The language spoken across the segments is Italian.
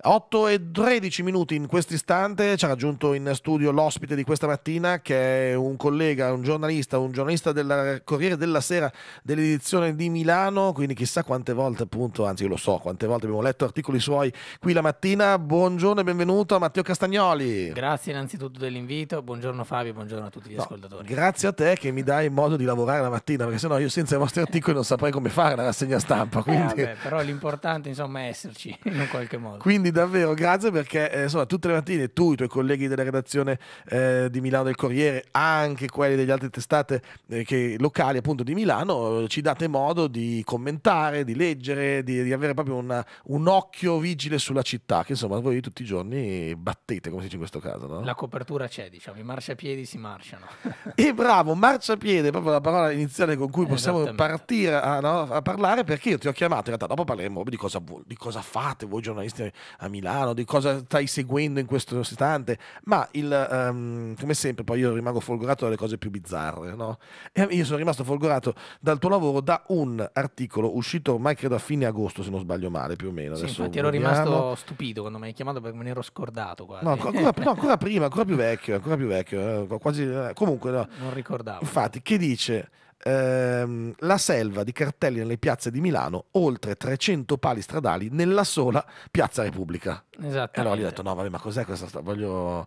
8 e 13 minuti in questo istante ci ha raggiunto in studio l'ospite di questa mattina che è un collega, un giornalista, un giornalista del Corriere della Sera dell'edizione di Milano, quindi chissà quante volte appunto, anzi io lo so quante volte abbiamo letto articoli suoi qui la mattina. Buongiorno e benvenuto a Matteo Castagnoli. Grazie innanzitutto dell'invito, buongiorno Fabio, buongiorno a tutti gli no, ascoltatori. Grazie a te che mi dai modo di lavorare la mattina perché sennò io senza i vostri articoli non saprei come fare la rassegna stampa. Eh, quindi... Eh, vabbè, però l'importante insomma è esserci in un qualche modo. Quindi quindi davvero grazie perché eh, insomma, tutte le mattine tu, i tuoi colleghi della redazione eh, di Milano del Corriere, anche quelli degli altri testate eh, che, locali appunto di Milano, eh, ci date modo di commentare, di leggere, di, di avere proprio una, un occhio vigile sulla città che insomma voi tutti i giorni battete, come si dice in questo caso. No? La copertura c'è, diciamo, i marciapiedi si marciano. e bravo, marciapiede, proprio la parola iniziale con cui possiamo partire a, no, a, parlare perché io ti ho chiamato, in realtà dopo parleremo di cosa, di cosa fate voi giornalisti a Milano, di cosa stai seguendo in questo istante, ma il, um, come sempre poi io rimango folgorato dalle cose più bizzarre, no? E io sono rimasto folgorato dal tuo lavoro da un articolo uscito ormai credo a fine agosto, se non sbaglio male più o meno. Sì, Adesso infatti ero rimasto stupito quando mi hai chiamato perché me ne ero scordato quasi. No, ancora, no, ancora prima, ancora più vecchio, ancora più vecchio, eh, quasi, eh, comunque no. Non ricordavo. Infatti, che dice ehm, la selva di cartelli nelle piazze di Milano, oltre 300 pali stradali nella sola Piazza Repubblica. Esatto. E allora gli ho detto, no vabbè, ma cos'è questa strada? Voglio...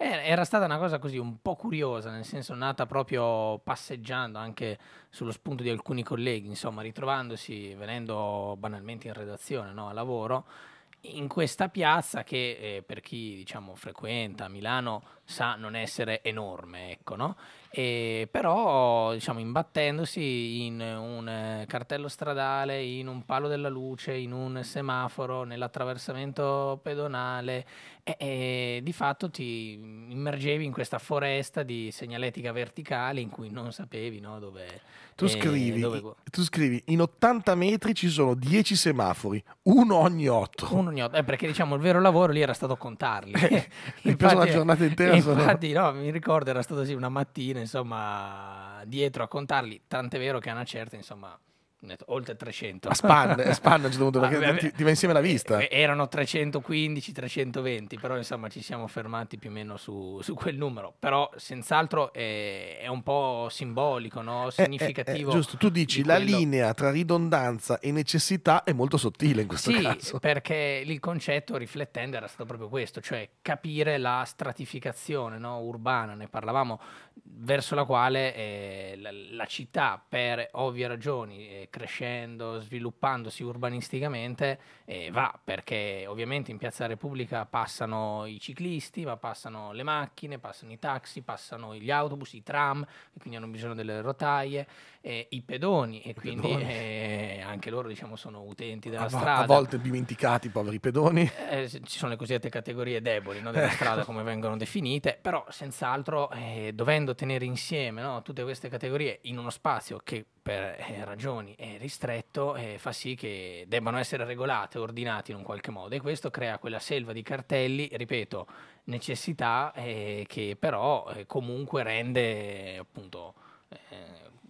Era stata una cosa così un po' curiosa, nel senso nata proprio passeggiando anche sullo spunto di alcuni colleghi, insomma, ritrovandosi, venendo banalmente in redazione, no, a lavoro, in questa piazza che eh, per chi diciamo, frequenta Milano sa non essere enorme, ecco, no? E però, diciamo, imbattendosi in un cartello stradale, in un palo della luce, in un semaforo, nell'attraversamento pedonale, e, e di fatto ti immergevi in questa foresta di segnaletica verticale in cui non sapevi no, dove... Tu, eh, dove... tu scrivi, in 80 metri ci sono 10 semafori, uno ogni 8. Uno ogni 8, eh, perché diciamo il vero lavoro lì era stato contarli. Eh, hai preso una giornata intera infatti no, mi ricordo era stato sì, una mattina, insomma, dietro a contarli, tant'è vero che a una certa, insomma oltre 300 a Span, Span a certo punto perché ah, ti, va insieme la vista eh, eh, erano 315 320 però insomma ci siamo fermati più o meno su, su quel numero però senz'altro è, è, un po' simbolico no? Eh, significativo è, è, giusto tu dici di la quello... linea tra ridondanza e necessità è molto sottile in questo sì, caso perché il concetto riflettendo era stato proprio questo cioè capire la stratificazione no? urbana ne parlavamo verso la quale eh, la, la, città, per ovvie ragioni, eh, crescendo, sviluppandosi urbanisticamente, eh, va perché ovviamente in Piazza Repubblica passano i ciclisti, ma passano le macchine, passano i taxi, passano gli autobus, i tram, quindi hanno bisogno delle rotaie, eh, i pedoni e I quindi pedoni. Eh, anche loro diciamo, sono utenti della a, strada. A volte dimenticati i poveri pedoni. Eh, ci sono le cosiddette categorie deboli no, della ecco. strada come vengono definite, però senz'altro eh, dovendo tenere insieme no, tutte queste categorie in uno spazio che per eh, ragioni è eh, ristretto eh, fa sì che debbano essere regolate, ordinate in un qualche modo e questo crea quella selva di cartelli, ripeto, necessità eh, che però eh, comunque rende appunto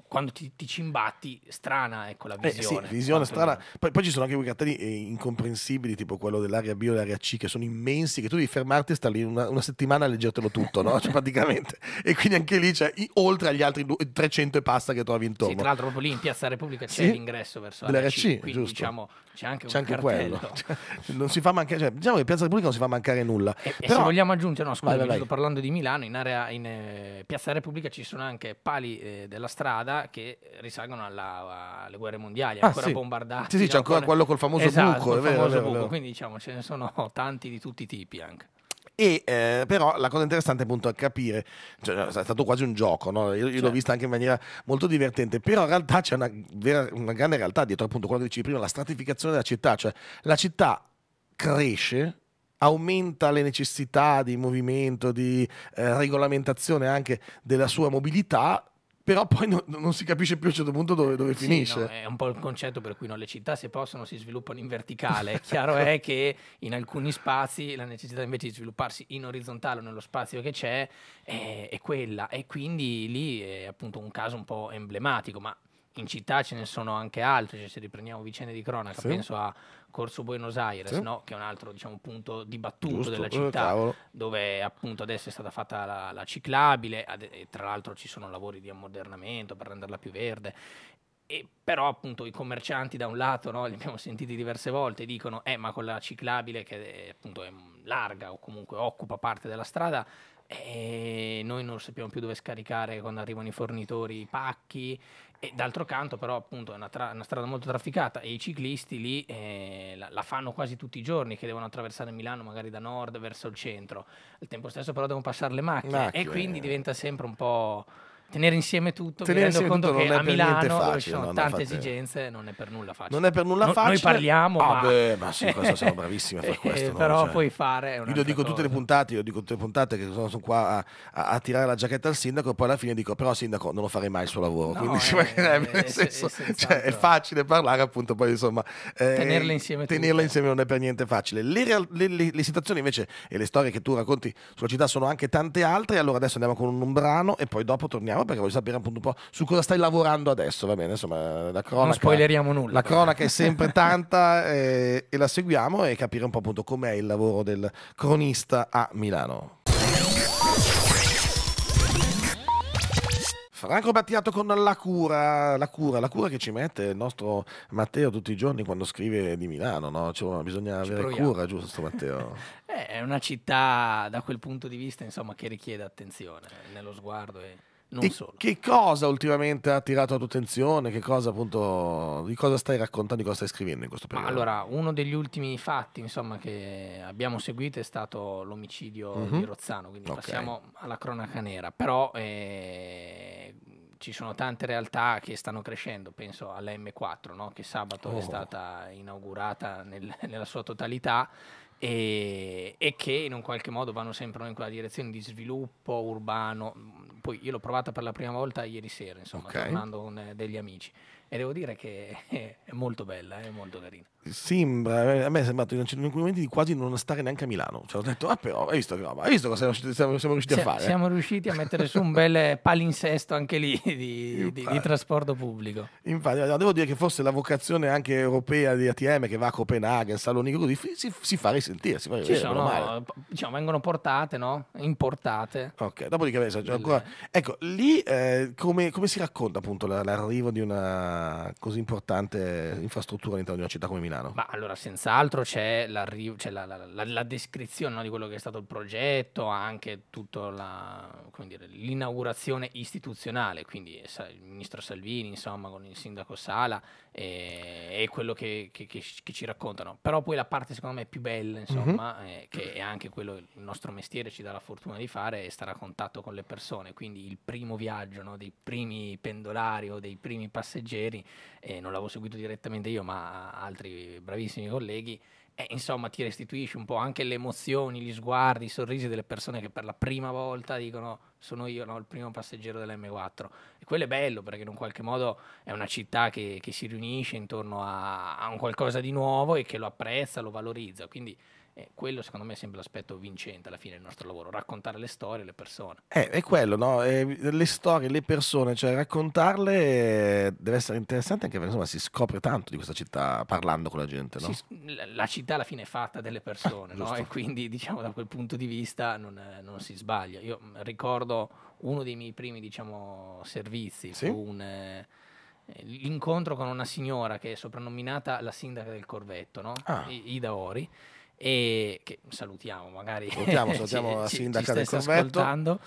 quando ti, ti, cimbatti, strana ecco la visione. Eh sì, visione strana. Poi, poi, ci sono anche quei cartelli eh, incomprensibili, tipo quello dell'area B o dell'area C, che sono immensi, che tu devi fermarti e stare lì una, una, settimana a leggertelo tutto, no? cioè, praticamente. E quindi anche lì c'è, oltre agli altri 300 e passa che trovi intorno. Sì, tra l'altro proprio lì in Piazza Repubblica c'è sì? l'ingresso verso l'area C, C quindi diciamo c'è anche, c'è anche quello. Cioè, non si fa mancare, cioè, diciamo che in Piazza Repubblica non si fa mancare nulla. E, Però... e se vogliamo aggiungere, no, scusa, vai, parlando di Milano, in, area, in eh, Piazza Repubblica ci sono anche pali eh, della strada che risalgono alla, alle guerre mondiali, ah, ancora ah, sì. bombardate. Sì, sì, c'è ancora quello col famoso esatto, buco. Col famoso vero, buco. Vero. Quindi diciamo ce ne sono tanti di tutti i tipi anche. E eh, però la cosa interessante appunto è capire, cioè, è stato quasi un gioco, no? io, io certo. l'ho visto anche in maniera molto divertente, però in realtà c'è una, vera, una grande realtà dietro appunto quello che dicevi prima, la stratificazione della città, cioè la città cresce aumenta le necessità di movimento, di eh, regolamentazione anche della sua mobilità però poi no, non si capisce più a un certo punto dove, dove sì, finisce. No, è un po' il concetto per cui no, le città, se possono, si sviluppano in verticale. chiaro ecco. è che in alcuni spazi la necessità invece di svilupparsi in orizzontale o nello spazio che c'è è, è quella, e quindi lì è appunto un caso un po' emblematico, ma in città ce ne sono anche altri, cioè se riprendiamo vicende di cronaca, sì. penso a Corso Buenos Aires, sì. no? che è un altro diciamo, punto dibattuto Giusto, della eh, città, eh, dove appunto adesso è stata fatta la, la ciclabile, ad, tra l'altro ci sono lavori di ammodernamento per renderla più verde. E però appunto i commercianti da un lato, no, li abbiamo sentiti diverse volte, dicono eh ma con la ciclabile che è, appunto è larga o comunque occupa parte della strada e noi non sappiamo più dove scaricare quando arrivano i fornitori i pacchi e d'altro canto però appunto è una, tra- una strada molto trafficata e i ciclisti lì eh, la-, la-, fanno quasi tutti i giorni che devono attraversare Milano magari da nord verso il centro al tempo stesso però devono passare le macchine, macchine. e quindi diventa sempre un po' tenere insieme tutto, tenere insieme conto tutto che a Milano facile, ci sono tante esigenze, non è per nulla facile. Non è per nulla facile. noi parliamo, ah, ma... Beh, ma sì, eh, questo siamo bravissimi a fare questo. però cioè, puoi fare Io lo dico cosa. tutte le puntate, io dico tutte le puntate che sono, sono qua a, a, a, tirare la giacchetta al sindaco e poi alla fine dico "Però sindaco, non lo farei mai il suo lavoro". No, quindi è, è, è, senso, cioè, è, facile parlare, appunto, poi insomma eh, tenerle insieme tenerle tutte. insieme non è per niente facile. Le, real, le, le, le, situazioni invece e le storie che tu racconti sulla città sono anche tante altre, allora adesso andiamo con un brano e poi dopo torniamo chiamiamo perché voglio sapere appunto un po' su cosa stai lavorando adesso, va bene? Insomma, la cronaca, non spoileriamo nulla. La cronaca è sempre tanta e, eh, e la seguiamo e capire un po' appunto com'è il lavoro del cronista a Milano. Franco Battiato con la cura, la cura, la cura che ci mette il nostro Matteo tutti i giorni quando scrive di Milano, no? cioè, bisogna ci avere proviamo. cura, giusto Matteo? Eh, è una città da quel punto di vista insomma, che richiede attenzione nello sguardo. E non e solo. Che cosa ultimamente ha attirato la tua attenzione? Che cosa appunto, di cosa stai raccontando, di cosa stai scrivendo in questo periodo? Ma allora, uno degli ultimi fatti insomma, che abbiamo seguito è stato l'omicidio mm -hmm. di mhm. Rozzano, quindi okay. passiamo alla cronaca nera, però eh, ci sono tante realtà che stanno crescendo, penso alla M4 no? che sabato oh. è stata inaugurata nel, nella sua totalità e, e, che in un qualche modo vanno sempre in quella direzione di sviluppo urbano. Poi io l'ho provata per la prima volta ieri sera, insomma, okay. tornando con eh, degli amici. E devo dire che è molto bella, è molto carina. Sembra, eh, a me è sembrato in alcuni certo, momenti di quasi non stare neanche a Milano. Cioè, ho detto, ah però, hai visto, no, hai visto cosa siamo, siamo, siamo riusciti a fare? Siamo riusciti a mettere su un bel palinsesto anche lì di, di, di, trasporto pubblico. Infatti, devo dire che forse la vocazione anche europea di ATM che va a Copenaghen, Saloni, così, si, si fa sentirsi. Ci vedere, sono, eh, diciamo, vengono portate, no? Importate. Ok, dopodiché beh, Delle... ancora... Ecco, lì eh, come, come, si racconta appunto l'arrivo di una così importante infrastruttura all'interno di una città come Milano? Ma allora, senz'altro c'è, c'è la, la, la, la, descrizione no, di quello che è stato il progetto, anche tutta l'inaugurazione istituzionale, quindi il ministro Salvini, insomma, con il sindaco Sala e, eh, quello che, che, che ci raccontano. Però poi la parte secondo me più bella quelle, mhm. insomma, mm-hmm. eh, che è anche quello il nostro mestiere ci dà la fortuna di fare, è stare a contatto con le persone. Quindi il primo viaggio no, dei primi pendolari o dei primi passeggeri, eh, non l'avevo seguito direttamente io, ma altri bravissimi colleghi eh, insomma ti restituisci un po' anche le emozioni, gli sguardi, i sorrisi delle persone che per la prima volta dicono sono io no, il primo passeggero dell'M4 e quello è bello perché in un qualche modo è una città che, che si riunisce intorno a, a, un qualcosa di nuovo e che lo apprezza, lo valorizza, quindi e quello secondo me è sempre l'aspetto vincente alla fine del nostro lavoro, raccontare le storie, le persone. Eh, è quello, no? Eh, le storie, le persone, cioè raccontarle deve essere interessante anche perché insomma si scopre tanto di questa città parlando con la gente, no? Si, la città alla fine è fatta delle persone, ah, no? E quindi diciamo da quel punto di vista non, non si sbaglia. Io mm, ricordo uno dei miei primi diciamo, servizi sì? fu un, eh, l'incontro con una signora che è soprannominata la sindaca del Corvetto, no? ah. Ida Ori e che salutiamo magari. Salutiamo, salutiamo ci, la sindaca del convento. Ascoltando.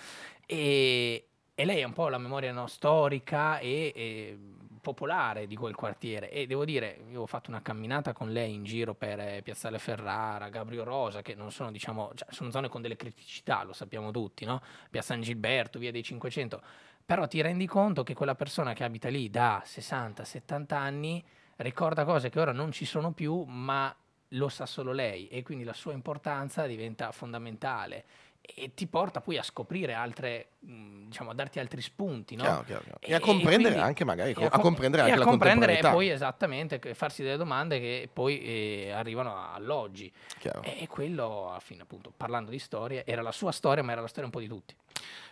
E, e lei è un po' la memoria no, storica e, e, popolare di quel quartiere e devo dire, io ho fatto una camminata con lei in giro per eh, Piazzale Ferrara, Gabriel Rosa, che non sono diciamo, cioè, sono zone con delle criticità, lo sappiamo tutti, no? Piazza San Gilberto, Via dei 500, però ti rendi conto che quella persona che abita lì da 60-70 anni ricorda cose che ora non ci sono più, ma lo sa solo lei e quindi la sua importanza diventa fondamentale e ti porta poi a scoprire altre, mm, diciamo, a darti altri spunti, no? chiaro, chiaro, chiaro. E, e, a comprendere e quindi, anche magari, a, a, comprendere anche a la comprendere poi esattamente, farsi delle domande che poi eh, arrivano all'oggi. E quello, alla fine, appunto, parlando di storie, era la sua storia, ma era la storia un po' di tutti.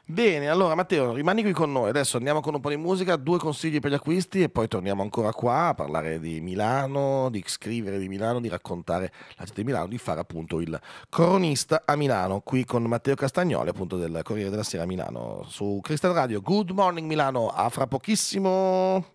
Bene, allora Matteo, rimani qui con noi. Adesso andiamo con un po' di musica, due consigli per gli acquisti e poi torniamo ancora qua a parlare di Milano, di scrivere di Milano, di raccontare la gente di Milano, di fare appunto il cronista a Milano, qui con Matteo Castagnoli, appunto del Corriere della Sera a Milano, su Cristal Radio. Good Morning Milano, a fra pochissimo.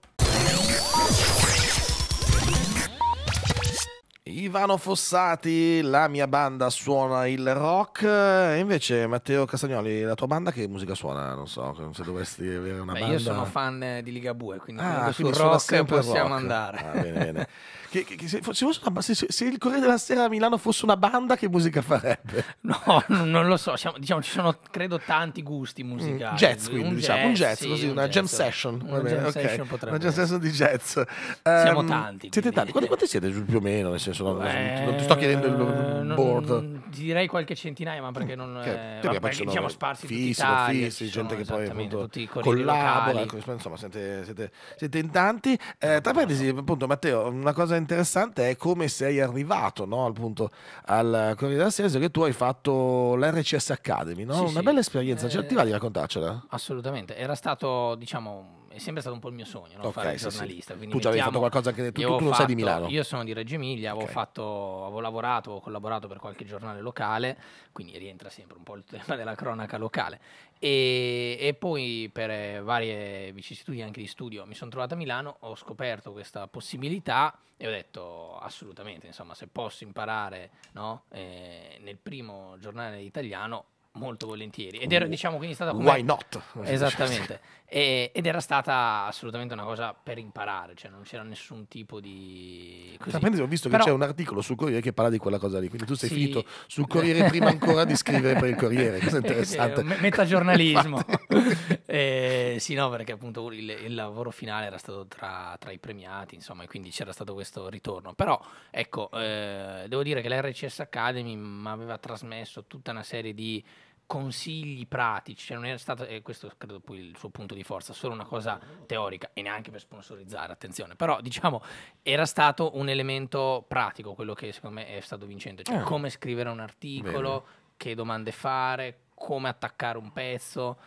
Ivano Fossati, la mia banda suona il rock, e invece Matteo Castagnoli, la tua banda che musica suona? Non so, se dovresti avere una Beh, banda. Io sono fan di Ligabue, quindi ah, sul rock possiamo rock. andare. Ah, bene, bene. Che, che, che se, una, se, se, il Corriere della Sera a Milano fosse una banda, che musica farebbe? No, non lo so. Siamo, diciamo, ci sono credo tanti gusti mm, musicali. Mm, jazz, quindi, un diciamo, jazz, un jazz, sì, così, un una jam session. Una jam, session okay. una jam session di jazz. Siamo ehm, tanti. Siete quindi. tanti. Quanti, quanti, siete più o meno? Nel senso, no, eh, non ti sto chiedendo il board. Non, direi qualche centinaia, ma perché mm, non. Okay. Eh, vabbè, perché, diciamo sparsi fissi, Italia, fissi, gente che poi appunto, collabora. Ecco, insomma, siete, siete, siete, in tanti. Eh, tra parentesi, appunto, Matteo, una cosa interessante è come sei arrivato no? appunto al Corriere della Sera, che tu hai fatto l'RCS Academy, no? sì, una sì. bella esperienza, eh, ti va di eh, raccontarcela? Assolutamente, era stato diciamo un è sempre stato un po' il mio sogno, no? okay, fare sì, giornalista. Sì. Tu già avevi fatto qualcosa che tu, tu, tu non sei di Milano. Io sono di Reggio Emilia, okay. fatto, avevo lavorato, ho collaborato per qualche giornale locale, quindi rientra sempre un po' il tema della cronaca locale. E, e poi per eh, varie vicissitudini anche di studio mi sono trovato a Milano, ho scoperto questa possibilità e ho detto assolutamente, insomma, se posso imparare no? eh, nel primo giornale italiano molto volentieri. Ed era, diciamo, quindi stata come... Why not? Esattamente. E, ed era stata assolutamente una cosa per imparare, cioè non c'era nessun tipo di... Così. Sapete, ho visto Però... che c'è un articolo sul Corriere che parla di quella cosa lì, quindi tu sei sì. finito sul Corriere prima ancora di scrivere per il Corriere, questo interessante. metagiornalismo. eh, sì, no, perché appunto il, il lavoro finale era stato tra, tra, i premiati, insomma, e quindi c'era stato questo ritorno. Però, ecco, eh, devo dire che l'RCS Academy mi aveva trasmesso tutta una serie di consigli pratici, cioè non era stato, eh, questo credo poi il suo punto di forza, solo una cosa teorica e neanche per sponsorizzare, attenzione, però diciamo era stato un elemento pratico quello che secondo me è stato vincente, cioè eh. come scrivere un articolo, Bene. che domande fare, come attaccare un pezzo,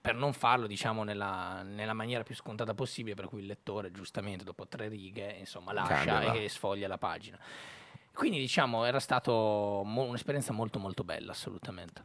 per non farlo diciamo nella, nella, maniera più scontata possibile, per cui il lettore giustamente dopo tre righe insomma lascia Cambia, e sfoglia la pagina. Quindi diciamo era stata mo- un'esperienza molto molto bella assolutamente.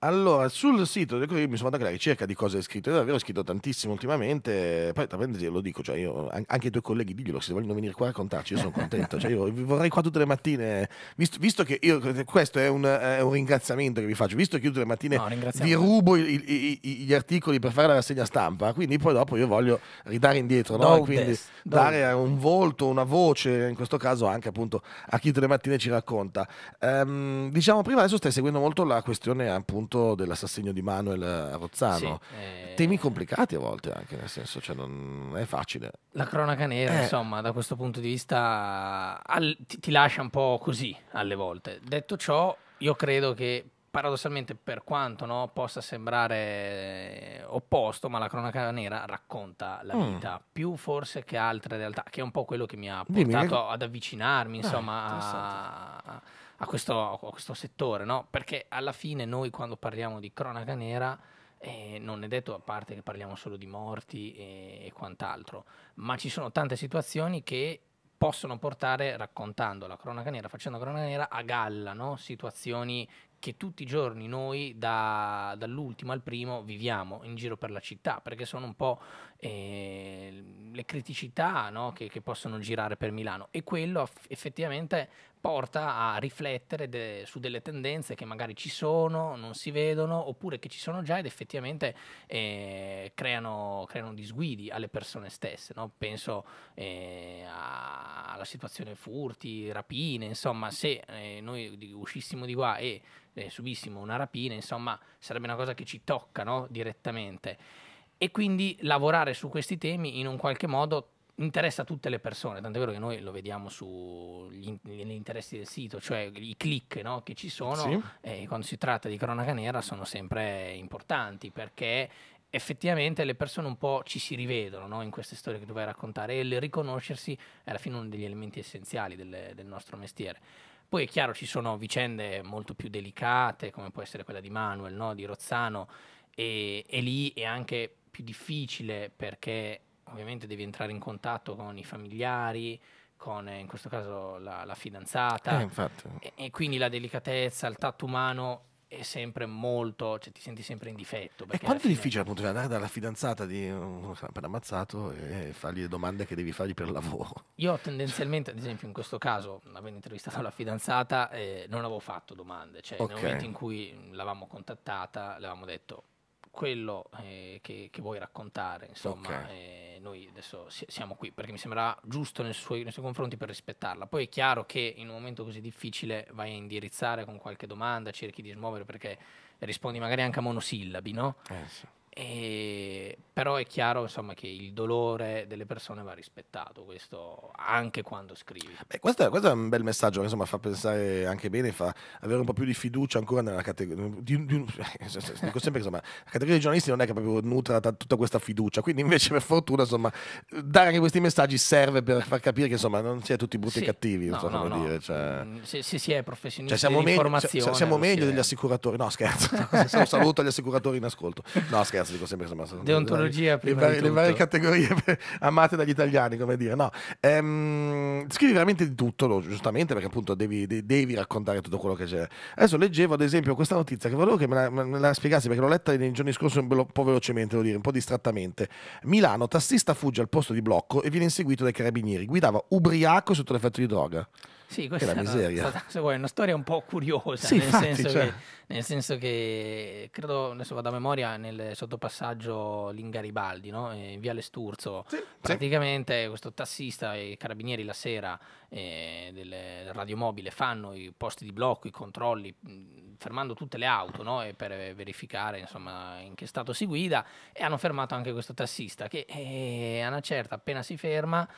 Allora, sul sito del Corriere mi sono andato anche la ricerca di cosa hai scritto, Io davvero ho scritto tantissimo ultimamente, poi tra parentesi lo dico, cioè io, anche i tuoi colleghi diglielo, se vogliono venire qua a raccontarci, io sono contento, cioè io vorrei qua tutte le mattine, visto, visto che io, questo è un, è un, ringraziamento che vi faccio, visto che io tutte le mattine no, vi rubo i, i, i, gli articoli per fare la rassegna stampa, quindi poi dopo io voglio ridare indietro, no? quindi dare un volto, una voce, in questo caso anche appunto a chi tutte le mattine ci racconta. Um, diciamo prima adesso stai seguendo molto la questione appunto appunto dell'assassinio di Manuel Rozzano. Sì, eh... Temi complicati a volte anche, nel senso, cioè non è facile. La cronaca nera, eh... insomma, da questo punto di vista al... ti, ti lascia un po' così alle volte. Detto ciò, io credo che paradossalmente per quanto no, possa sembrare eh, opposto, ma la cronaca nera racconta la mm. vita mm. più forse che altre realtà, che è un po' quello che mi ha portato Dimmi. ad avvicinarmi, insomma, ah, a questo, a questo settore, no? perché alla fine noi quando parliamo di cronaca nera eh, non è detto a parte che parliamo solo di morti e, e quant'altro, ma ci sono tante situazioni che possono portare, raccontando la cronaca nera, facendo la cronaca nera, a galla no? situazioni che tutti i giorni noi da, dall'ultimo al primo viviamo in giro per la città, perché sono un po' eh, le criticità no? che, che, possono girare per Milano e quello effettivamente porta a riflettere de- su delle tendenze che magari ci sono, non si vedono, oppure che ci sono già ed effettivamente eh, creano, creano, disguidi alle persone stesse. No? Penso eh, a- alla situazione furti, rapine, insomma, se eh, noi uscissimo di qua e eh, subissimo una rapina, insomma, sarebbe una cosa che ci tocca no? direttamente. E quindi lavorare su questi temi in un qualche modo interessa a tutte le persone, tant'è vero che noi lo vediamo sugli in, interessi del sito, cioè i click no, che ci sono sì. eh, quando si tratta di cronaca nera sono sempre importanti perché effettivamente le persone un po' ci si rivedono no, in queste storie che tu vai a raccontare e il riconoscersi è alla fine uno degli elementi essenziali del, del nostro mestiere. Poi è chiaro ci sono vicende molto più delicate come può essere quella di Manuel, no, di Rozzano e, e lì è anche più difficile perché ovviamente devi entrare in contatto con i familiari, con eh, in questo caso la, la fidanzata. Eh, e, e, quindi la delicatezza, il tatto umano è sempre molto, cioè ti senti sempre in difetto. E quanto è difficile appunto cioè, andare dalla fidanzata di uno che appena ammazzato e fargli le domande che devi fargli per lavoro? Io tendenzialmente, ad esempio in questo caso, avendo intervistato la fidanzata, eh, non avevo fatto domande, cioè okay. nel momento in cui l'avevamo contattata, le avevamo detto quello eh, che, che, vuoi raccontare, insomma, okay. eh, noi adesso si, siamo qui perché mi sembra giusto nei suoi, nei suoi, confronti per rispettarla. Poi è chiaro che in un momento così difficile vai a indirizzare con qualche domanda, cerchi di smuovere perché rispondi magari anche a monosillabi, no? Eh, sì. E, però è chiaro insomma, che il dolore delle persone va rispettato, questo anche quando scrivi. Beh, questo, questo, è un bel messaggio, che fa pensare anche bene, fa avere un po' più di fiducia ancora nella categoria. dico sempre che la categoria dei giornalisti non è che proprio nutra tutta questa fiducia, quindi invece per fortuna insomma, dare anche questi messaggi serve per far capire che insomma, non si è tutti brutti sì, e cattivi. No, so no, no. Dire, cioè... Mm, se, se, si è professionisti cioè, siamo, meglio, cioè, siamo meglio degli eh. assicuratori, no scherzo, un saluto agli assicuratori in ascolto, no scherzo cazzo dico sempre insomma, deontologia le, prima le, le varie categorie amate dagli italiani come dire no ehm, scrivi veramente di tutto giustamente perché appunto devi, de, devi, raccontare tutto quello che c'è adesso leggevo ad esempio questa notizia che volevo che me la, me la spiegassi perché l'ho letta nei giorni scorsi un po' velocemente devo dire un po' distrattamente Milano tassista fugge al posto di blocco e viene inseguito dai carabinieri guidava ubriaco sotto l'effetto di droga sì, questa è È stata, una storia un po' curiosa, sì, nel, infatti, senso cioè... che, nel, senso che, credo, adesso vado a memoria, nel sottopassaggio Lingaribaldi, no? Eh, in Viale Sturzo, sì, praticamente sì. questo tassista e i carabinieri la sera eh, del radiomobile fanno i posti di blocco, i controlli, fermando tutte le auto no? per verificare insomma, in che stato si guida e hanno fermato anche questo tassista che eh, a una certa appena si ferma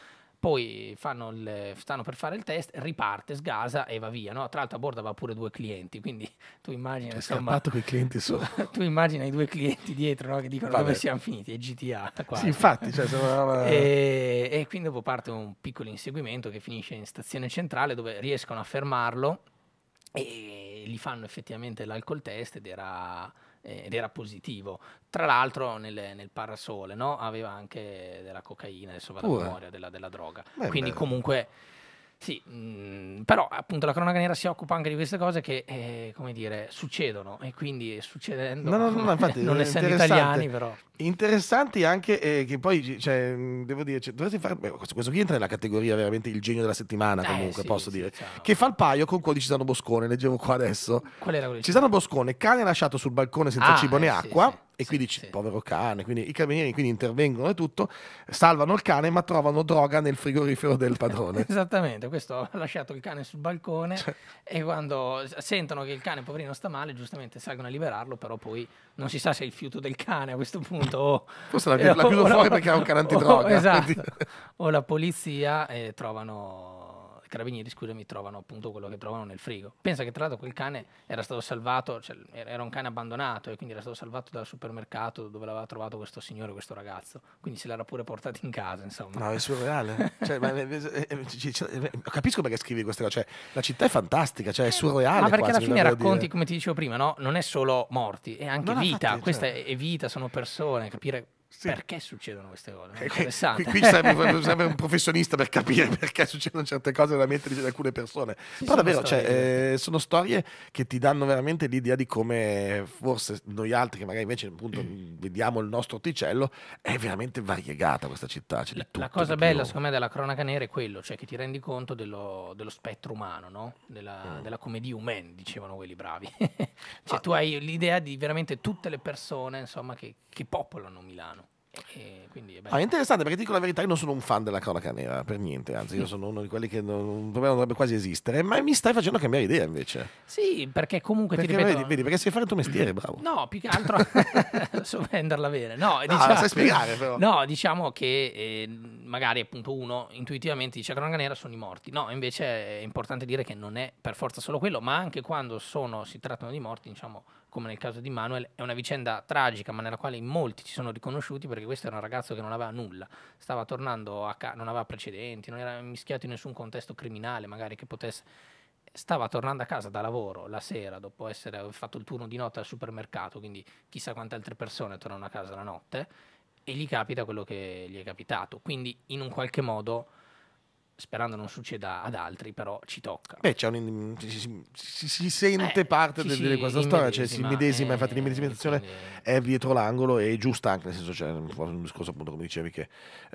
poi il, stanno per fare il test, riparte, sgasa e va via. No? Tra l'altro a bordo aveva pure due clienti, quindi tu immagini... Insomma, che clienti sono. tu immagini i due clienti dietro no? che dicono Vabbè. dove siamo finiti, è GTA. Quasi. Sì, infatti. Cioè, sembrava... e, e quindi dopo parte un piccolo inseguimento che finisce in stazione centrale dove riescono a fermarlo e gli fanno effettivamente l'alcol test ed era ed era positivo. Tra l'altro nel, nel parasole no? aveva anche della cocaina, adesso vado Pure. a memoria, della, della droga. Beh, Quindi beh. comunque... Sì, mh, mm, però appunto la cronaca nera si occupa anche di queste cose che, eh, come dire, succedono e quindi succedendo, no, no, no, infatti, non eh, essendo italiani però. Interessanti anche eh, che poi, cioè, devo dire, cioè, dovresti fare. Beh, questo qui entra nella categoria veramente il genio della settimana, eh, comunque, eh, sì, posso sì, dire. Ciao. Che fa il paio con quello di Cisano Boscone, leggevo qua adesso. Qual era quello? Cisano Boscone, cane lasciato sul balcone senza ah, cibo né eh, acqua. Sì, e quindi sì, povero cane, quindi i carabinieri quindi intervengono e tutto, salvano il cane ma trovano droga nel frigorifero del padrone. Esattamente, questo ha lasciato il cane sul balcone cioè. e quando sentono che il cane poverino sta male giustamente salgono a liberarlo, però poi non si sa se è il fiuto del cane a questo punto capito? Esatto. O, oh. Forse l'ha, eh, l'ha chiuso o, oh, fuori o, oh. perché ha un canantidroga. esatto. o la polizia e eh, trovano i carabinieri, scusami, trovano appunto quello che trovano nel frigo. Pensa che tra l'altro quel cane era stato salvato, cioè, era un cane abbandonato e quindi era stato salvato dal supermercato dove l'aveva trovato questo signore, questo ragazzo. Quindi se l'era pure portato in casa, insomma. No, è surreale. cioè, ma, eh, eh, eh, capisco perché scrivi queste cose, cioè, la città è fantastica, cioè, è surreale. Ma perché quasi, alla fine racconti, dire. come ti dicevo prima, no? non è solo morti, è anche no, vita. Infatti, Questa cioè... è vita, sono persone, capire sì. Perché succedono queste cose? Eh, qui, qui serve, serve, un professionista per capire perché succedono certe cose nella mente di alcune persone. Sì, Però davvero, storie. Cioè, eh, sono storie che ti danno veramente l'idea di come forse noi altri, che magari invece appunto, mm. vediamo il nostro orticello, è veramente variegata questa città. La, tutto, la, cosa bella, secondo me, della cronaca nera è quello, cioè che ti rendi conto dello, dello spettro umano, no? della, mm. della commedia human, dicevano quelli bravi. cioè, ah. tu hai l'idea di veramente tutte le persone insomma, che, che popolano Milano. Quindi, beh, ah, è interessante perché dico la verità, io non sono un fan della cronaca nera per niente, anzi io sono uno di quelli che non, per me dovrebbe quasi esistere, ma mi stai facendo cambiare idea invece. Sì, perché comunque perché, ti ripeto... Vedi, vedi, perché sai fare il tuo mestiere, bravo. No, più che altro so venderla bene. No, no diciamo, sai spiegare però. No, diciamo che eh, magari appunto uno intuitivamente dice cronaca nera sono i morti, no, invece è importante dire che non è per forza solo quello, ma anche quando sono, si trattano di morti, diciamo come nel caso di Manuel, è una vicenda tragica, ma nella quale in molti ci sono riconosciuti perché questo era un ragazzo che non aveva nulla, stava tornando a casa, non aveva precedenti, non era mischiato in nessun contesto criminale, magari che potesse stava tornando a casa da lavoro la sera dopo essere fatto il turno di notte al supermercato, quindi chissà quante altre persone tornano a casa la notte, e gli capita quello che gli è capitato. Quindi in un qualche modo sperando non succeda ad altri, però ci tocca. Beh, un, si, si, si, sente eh, parte sì, di questa storia, cioè si medesima, eh, infatti l'immedesimazione è dietro l'angolo e giusta anche, nel senso c'è cioè, un discorso appunto come dicevi che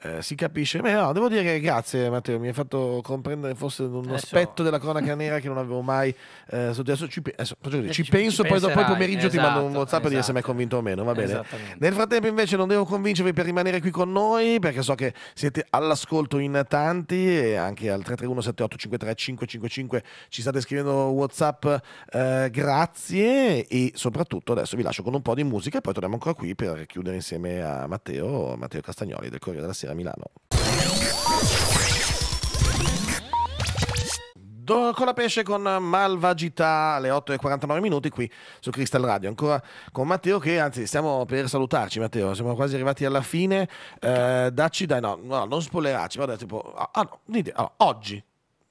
eh, si capisce, beh no, devo dire grazie Matteo, mi hai fatto comprendere forse un adesso... aspetto della cronaca nera che non avevo mai eh, sotto ci, adesso, dire, eh, ci, ci penso, ci poi dopo il pomeriggio esatto, ti mando un esatto, whatsapp esatto. per dire se mi hai esatto. convinto o meno, va bene? Nel frattempo invece non devo convincervi per rimanere qui con noi, perché so che siete all'ascolto in tanti anche al 331 7853 555 ci state scrivendo Whatsapp, eh, grazie e soprattutto adesso vi lascio con un po' di musica e poi torniamo ancora qui per chiudere insieme a Matteo, Matteo Castagnoli del Corriere della Sera Milano. Do, con la pesce con malvagità alle 8 e 49 minuti qui su Crystal Radio. Ancora con Matteo che anzi stiamo per salutarci Matteo, siamo quasi arrivati alla fine. Eh, dacci dai, no, no non spoilerarci, vada tipo, ah, ah no, allora, ah, oggi.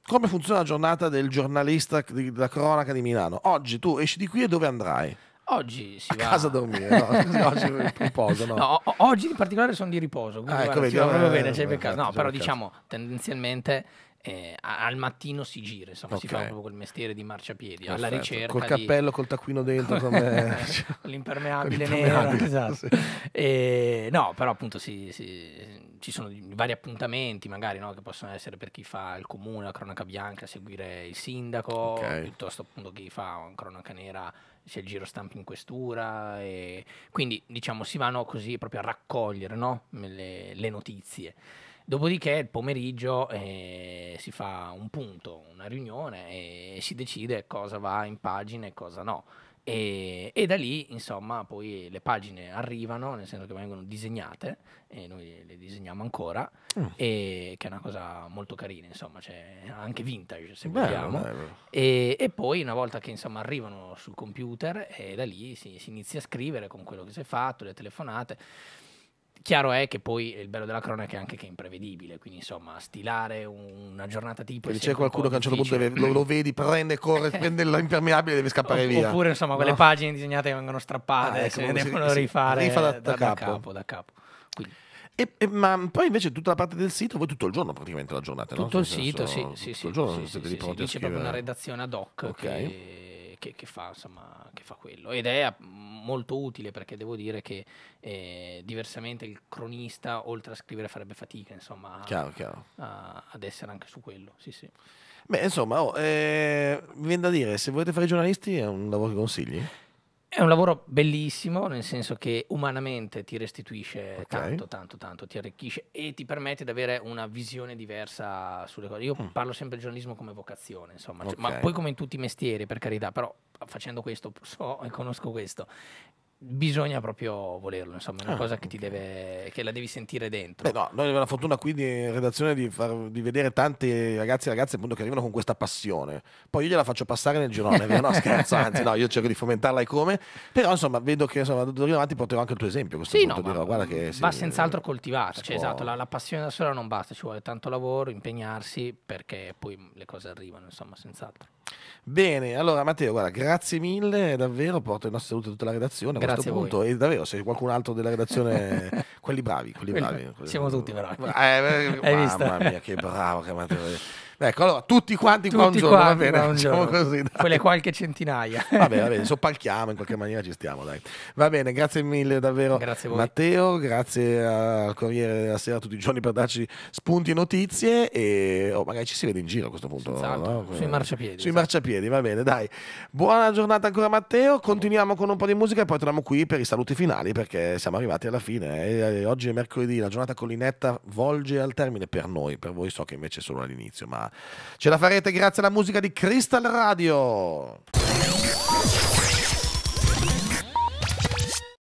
Come funziona la giornata del giornalista della cronaca di Milano? Oggi tu esci di qui e dove andrai? Oggi si a va. casa a dormire, no? oggi riposo, no? no? oggi in particolare sono di riposo, quindi ah, ecco, guarda, ecco, vedi, va proprio bene, c'è per caso. No, però diciamo, tendenzialmente eh, al mattino si gira, insomma, okay. si fa proprio quel mestiere di marciapiedi Perfetto. alla ricerca. Col cappello, di... col taccuino dentro, come l'impermeabile, l'impermeabile nero. Esatto. Sì. E, no, però appunto si, si, ci sono vari appuntamenti, magari no, che possono essere per chi fa il comune, la cronaca bianca, seguire il sindaco, okay. piuttosto appunto chi fa una cronaca nera c'è il giro stampa in questura, e quindi diciamo si vanno così proprio a raccogliere no? le, le notizie. Dopodiché il pomeriggio eh, si fa un punto, una riunione e si decide cosa va in pagina e cosa no. E, e, da lì, insomma, poi le pagine arrivano, nel senso che vengono disegnate, e noi le disegniamo ancora, mm. e, che è una cosa molto carina, insomma, cioè, anche vintage se bello, vogliamo. Bello. E, e, poi una volta che insomma arrivano sul computer, e eh, da lì si, si inizia a scrivere con quello che si è fatto, le telefonate. Chiaro è che poi il bello della cronaca è anche che è imprevedibile, quindi insomma stilare una giornata tipo... Se c'è qualcuno che a un certo punto deve, lo, lo, vedi, prende, corre, prende l'impermeabile e deve scappare o, via. Oppure insomma no? quelle pagine disegnate che vengono strappate, ah, eh, ecco, se ne devono si, rifare rifa da, da, da, capo. capo, da capo. E, e, ma poi invece tutta la parte del sito, voi tutto il giorno praticamente la giornata, Tutto no? il sito, senso, sì, sì, tutto sì, il giorno sì, siete sì, lì sì, sì. C'è proprio una redazione ad hoc. Ok. Che che, che, fa, insomma, che, fa, quello ed è mm, molto utile perché devo dire che eh, diversamente il cronista oltre a scrivere farebbe fatica insomma, chiaro, a, chiaro. A, ad essere anche su quello. Sì, sì. Beh, insomma, oh, eh, mi viene da dire, se volete fare giornalisti è un lavoro che consigli? È un lavoro bellissimo, nel senso che umanamente ti restituisce okay. tanto, tanto, tanto, ti arricchisce e ti permette di avere una visione diversa sulle cose. Io mm. parlo sempre di giornalismo come vocazione, insomma, cioè, okay. ma poi come in tutti i mestieri, per carità, però facendo questo so e conosco questo bisogna proprio volerlo, insomma, è una ah, cosa che, ti deve, che la devi sentire dentro. Beh, no, noi abbiamo la fortuna qui di, in redazione di, far, di vedere tanti ragazzi e ragazze appunto, che arrivano con questa passione. Poi io gliela faccio passare nel girone, no scherzo, anzi no, io cerco di fomentarla e come, però insomma vedo che insomma, da avanti porterò anche il tuo esempio. sì, punto, no, dirò, guarda che, sì, va senz'altro eh, coltivata, cioè, esatto, la, la, passione da sola non basta, ci vuole tanto lavoro, impegnarsi perché poi le cose arrivano, insomma, senz'altro. Bene, allora Matteo, guarda, grazie mille, davvero, porto il nostro saluto a tutta la redazione. Grazie Grazie questo punto, e davvero, se qualcun altro della redazione, quelli bravi, quelli bravi. Quelli... Siamo tutti bravi. Eh, Hai mamma visto? mia, che bravo che Matteo. Ecco, allora tutti quanti tutti qua un giorno, va bene, diciamo così. Dai. Quelle qualche centinaia. Va bene, va bene, soppalchiamo in qualche maniera, ci stiamo, dai. Va bene, grazie mille davvero grazie Matteo, grazie al Corriere della Sera tutti i giorni per darci spunti e notizie e oh, magari ci si vede in giro a questo punto. No? Sui marciapiedi. Sui marciapiedi, va bene, dai. Buona giornata ancora Matteo, continuiamo con un po' di musica e poi torniamo qui per i saluti finali perché siamo arrivati alla fine. Eh. eh oggi è mercoledì, la giornata collinetta volge al termine per noi, per voi so che invece è solo all'inizio, ma Ce la farete grazie alla musica di Crystal Radio.